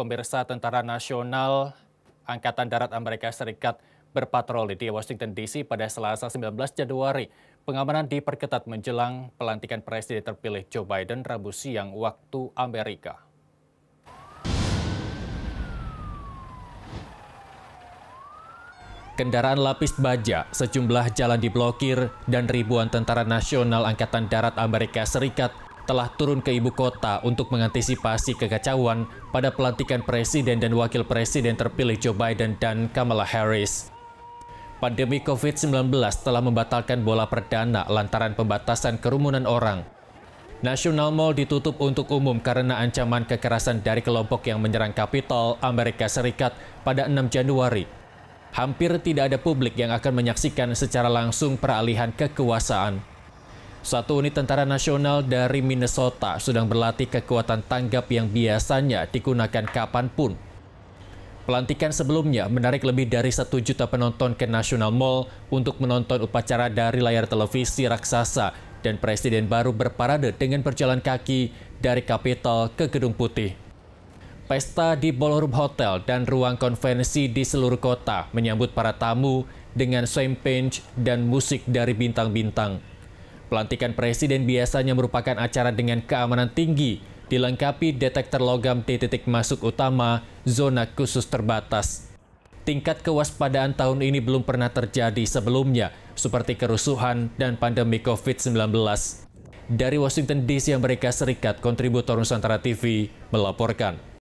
pemirsa Tentara Nasional Angkatan Darat Amerika Serikat berpatroli di Washington DC pada Selasa 19 Januari. Pengamanan diperketat menjelang pelantikan Presiden terpilih Joe Biden Rabu siang waktu Amerika. Kendaraan lapis baja, sejumlah jalan diblokir, dan ribuan tentara nasional Angkatan Darat Amerika Serikat telah turun ke ibu kota untuk mengantisipasi kekacauan pada pelantikan presiden dan wakil presiden terpilih Joe Biden dan Kamala Harris. Pandemi COVID-19 telah membatalkan bola perdana lantaran pembatasan kerumunan orang. National Mall ditutup untuk umum karena ancaman kekerasan dari kelompok yang menyerang kapital Amerika Serikat pada 6 Januari. Hampir tidak ada publik yang akan menyaksikan secara langsung peralihan kekuasaan. Satu unit tentara nasional dari Minnesota sedang berlatih kekuatan tanggap yang biasanya digunakan kapanpun. Pelantikan sebelumnya menarik lebih dari satu juta penonton ke National Mall untuk menonton upacara dari layar televisi raksasa dan Presiden baru berparade dengan berjalan kaki dari Capitol ke Gedung Putih. Pesta di Ballroom Hotel dan ruang konvensi di seluruh kota menyambut para tamu dengan champagne dan musik dari bintang-bintang. Pelantikan presiden biasanya merupakan acara dengan keamanan tinggi, dilengkapi detektor logam di titik masuk utama zona khusus terbatas. Tingkat kewaspadaan tahun ini belum pernah terjadi sebelumnya, seperti kerusuhan dan pandemi COVID-19. Dari Washington DC, Amerika Serikat, kontributor Nusantara TV melaporkan.